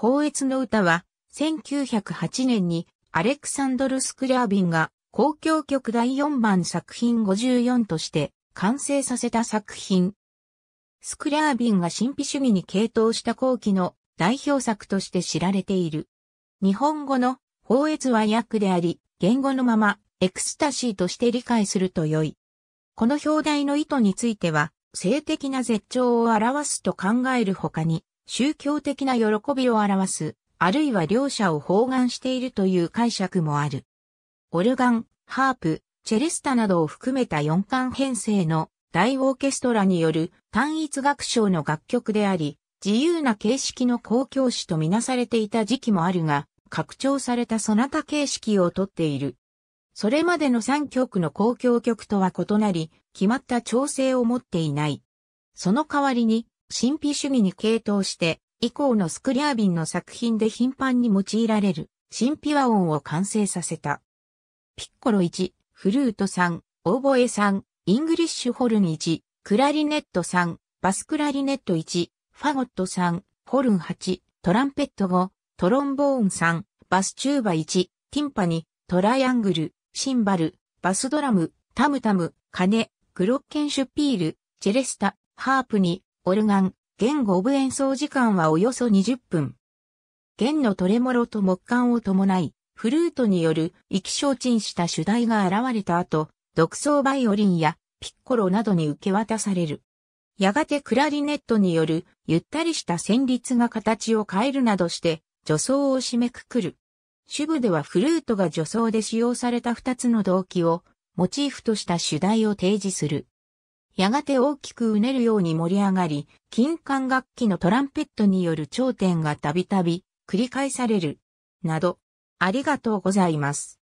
法越の歌は、1908年にアレクサンドル・スクリャービンが公共曲第4番作品54として完成させた作品。スクリャービンが神秘主義に傾倒した後期の代表作として知られている。日本語の法越は訳であり、言語のままエクスタシーとして理解すると良い。この表題の意図については、性的な絶頂を表すと考える他に、宗教的な喜びを表す、あるいは両者を包含しているという解釈もある。オルガン、ハープ、チェレスタなどを含めた4巻編成の大オーケストラによる単一楽章の楽曲であり、自由な形式の公共詩とみなされていた時期もあるが、拡張されたそなた形式をとっている。それまでの3曲の公共曲とは異なり、決まった調整を持っていない。その代わりに、神秘主義に傾倒して、以降のスクリアービンの作品で頻繁に用いられる、神秘和音を完成させた。ピッコロ1、フルート3、オーボエ3、イングリッシュホルン1、クラリネット3、バスクラリネット1、ファゴット3、ホルン8、トランペット5、トロンボーン3、バスチューバ1、ティンパニ、トライアングル、シンバル、バスドラム、タムタム、カネ、クロッケンシュピール、チェレスタ、ハープに、オルガン、弦5部演奏時間はおよそ20分。弦のトレモロと木管を伴い、フルートによる意気消沈した主題が現れた後、独奏バイオリンやピッコロなどに受け渡される。やがてクラリネットによるゆったりした旋律が形を変えるなどして助奏を締めくくる。主部ではフルートが助奏で使用された2つの動機をモチーフとした主題を提示する。やがて大きくうねるように盛り上がり、金管楽器のトランペットによる頂点がたびたび繰り返される。など、ありがとうございます。